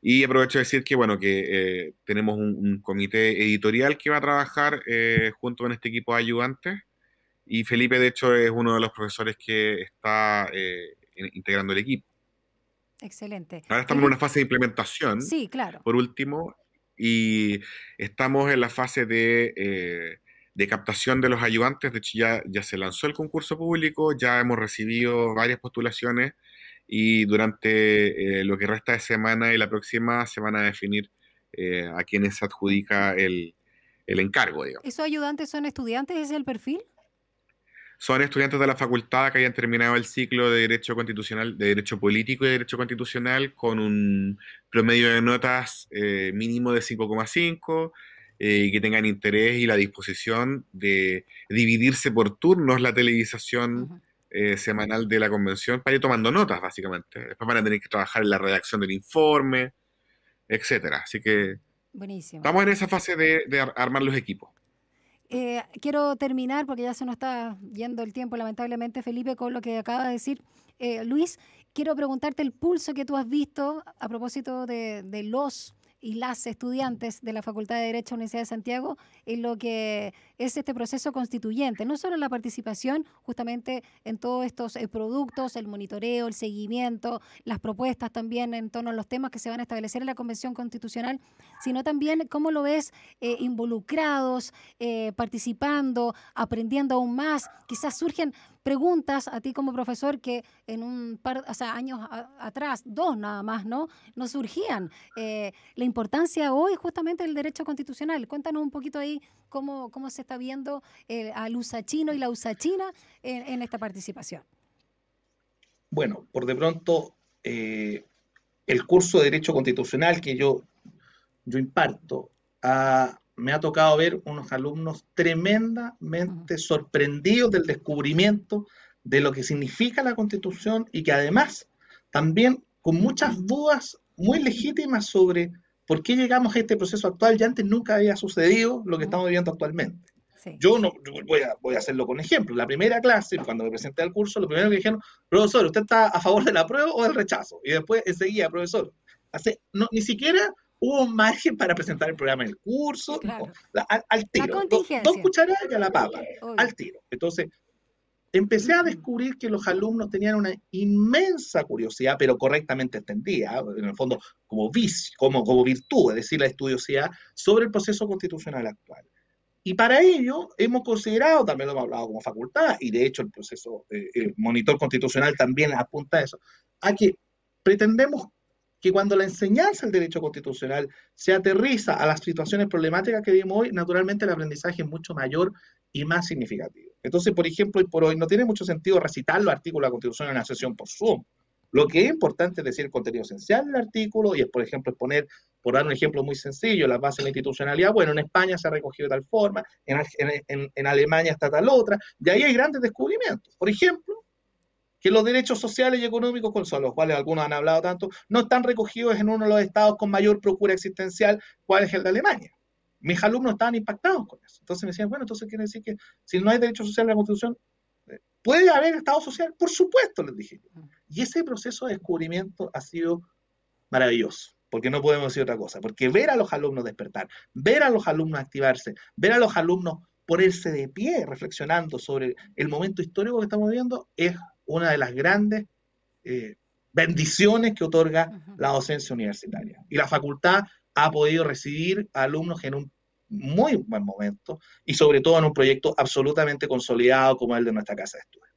Y aprovecho de decir que, bueno, que tenemos un, un, comité editorial que va a trabajar junto con este equipo de ayudantes. Y Felipe, de hecho, es uno de los profesores que está integrando el equipo. Excelente. Ahora estamos en una fase de implementación. Sí, claro. Por último, y estamos en la fase de de captación de los ayudantes. De hecho, ya, se lanzó el concurso público, ya hemos recibido varias postulaciones y durante eh, lo que resta de semana y la próxima se van a definir eh, a quienes se adjudica el, encargo. ¿Esos ayudantes son estudiantes? es el perfil? Son estudiantes de la facultad que hayan terminado el ciclo de Derecho Constitucional, de Derecho Político y Derecho Constitucional con un promedio de notas eh, mínimo de 5,5 eh, y que tengan interés y la disposición de dividirse por turnos la televisación. Eh, semanal de la convención para ir tomando notas, básicamente. Después van a tener que trabajar en la redacción del informe, etcétera. Así que Buenísimo. estamos en esa fase de, armar los equipos. Eh, quiero terminar, porque ya se nos está yendo el tiempo, lamentablemente, Felipe, con lo que acaba de decir Luis. Quiero preguntarte el pulso que tú has visto a propósito de los y las estudiantes de la Facultad de Derecho de la Universidad de Santiago es lo que es este proceso constituyente, no solo la participación justamente en todos estos eh, productos, el monitoreo, el seguimiento, las propuestas también en torno a los temas que se van a establecer en la Convención Constitucional, sino también cómo lo ves eh, involucrados, eh, participando, aprendiendo aún más, quizás surgen preguntas a ti como profesor que en un par, o sea, años atrás, dos nada más, ¿no? No surgían. la importancia hoy justamente del derecho constitucional. Cuéntanos un poquito ahí cómo, cómo se está viendo al eh, al usachino y la usachina en, en, esta participación? Bueno, por de pronto, eh, el curso de Derecho Constitucional que yo, yo imparto, me ha tocado ver unos alumnos tremendamente sorprendidos del descubrimiento de lo que significa la Constitución y que además también con muchas dudas muy legítimas sobre por qué llegamos a este proceso actual ya antes nunca había sucedido lo que estamos viviendo actualmente. Yo no voy a, hacerlo con ejemplo. La primera clase, cuando me presenté al curso, lo primero que dijeron, profesor, ¿usted está a favor de la prueba o del rechazo? Y después enseguida, profesor, hace, ni siquiera hubo margen para presentar el programa en el curso, al, tiro. La dos, cucharadas y a la papa, al tiro. Entonces, empecé a descubrir que los alumnos tenían una inmensa curiosidad, pero correctamente extendida, en el fondo como, como, como virtud, es decir, la estudiosidad, sobre el proceso constitucional actual. Y para ello hemos considerado, también lo hemos hablado como facultad, y de hecho el proceso, el eh, eh, monitor constitucional también apunta a eso, a que pretendemos que cuando la enseñanza del derecho constitucional se aterriza a las situaciones problemáticas que vimos hoy, naturalmente el aprendizaje es mucho mayor y más significativo. Entonces, por ejemplo, y por hoy no tiene mucho sentido recitar los artículos de la Constitución en una sesión por Zoom. Lo que es importante es decir el contenido esencial del artículo y es, por ejemplo, poner, por dar un ejemplo muy sencillo, la base de la institucionalidad. Bueno, en España se ha recogido de tal forma, en, Alemania está tal otra, y ahí hay grandes descubrimientos. Por ejemplo, que los derechos sociales y económicos, con los cuales algunos han hablado tanto, no están recogidos en uno de los estados con mayor procura existencial, cuál es el de Alemania. Mis alumnos estaban impactados con eso. Entonces me decían, bueno, entonces quiere decir que si no hay derecho social en la Constitución, eh, ¿Puede haber Estado social? Por supuesto, les dije yo. Y ese proceso de descubrimiento ha sido maravilloso, porque no podemos decir otra cosa, porque ver a los alumnos despertar, ver a los alumnos activarse, ver a los alumnos ponerse de pie reflexionando sobre el momento histórico que estamos viviendo es una de las grandes eh, bendiciones que otorga la docencia universitaria. Y la facultad ha podido recibir alumnos en un muy buen momento y sobre todo en un proyecto absolutamente consolidado como el de nuestra casa de estudios.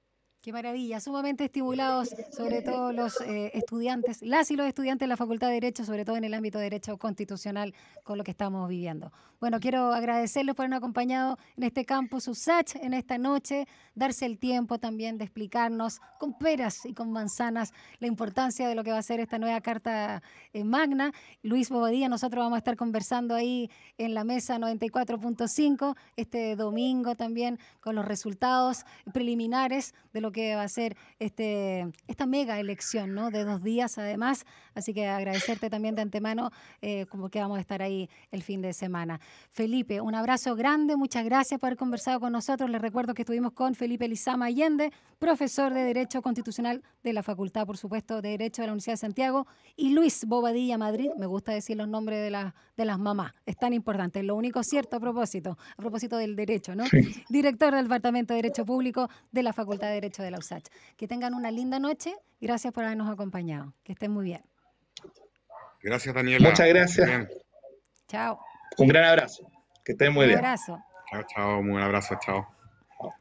Qué maravilla, sumamente estimulados, sobre todo los eh, estudiantes, las y los estudiantes de la Facultad de Derecho, sobre todo en el ámbito de Derecho Constitucional, con lo que estamos viviendo. Bueno, quiero agradecerles por habernos acompañado en este campus USACH, en esta noche, darse el tiempo también de explicarnos con peras y con manzanas la importancia de lo que va a ser esta nueva Carta eh, Magna. Luis Bobadilla, nosotros vamos a estar conversando ahí en la mesa 94.5 este domingo también con los resultados preliminares de lo que que va a ser este, esta mega elección, ¿no? De dos días además. Así que agradecerte también de antemano, eh, como que vamos a estar ahí el fin de semana. Felipe, un abrazo grande, muchas gracias por haber conversado con nosotros. Les recuerdo que estuvimos con Felipe Lizama Allende, profesor de Derecho Constitucional de la Facultad, por supuesto, de Derecho de la Universidad de Santiago, y Luis Bobadilla Madrid. Me gusta decir los nombres de, las mamás, es tan importante. Lo único cierto a propósito, a propósito del derecho, ¿no? Director del Departamento de Derecho Público de la Facultad de Derecho de la USACH. Que tengan una linda noche. Gracias por habernos acompañado. Que estén muy bien. Gracias, Daniela. Muchas gracias. Chao. Un gran abrazo. Que estén muy bien. Un abrazo. Chao, chao. Un abrazo. Chao.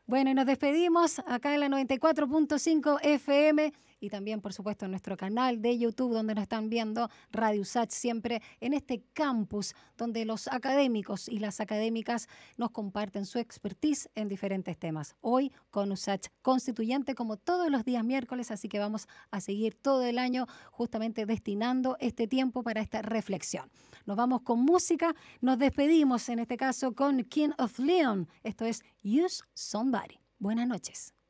Bueno, y nos despedimos acá en la 94.5 FM y también, por supuesto, en nuestro canal de YouTube, donde nos están viendo Radio USACH, siempre en este campus donde los académicos y las académicas nos comparten su expertise en diferentes temas. Hoy con USACH Constituyente, como todos los días miércoles, así que vamos a seguir todo el año justamente destinando este tiempo para esta reflexión. Nos vamos con música, nos despedimos en este caso con King of Leon. Esto es Use Somebody. Buenas noches.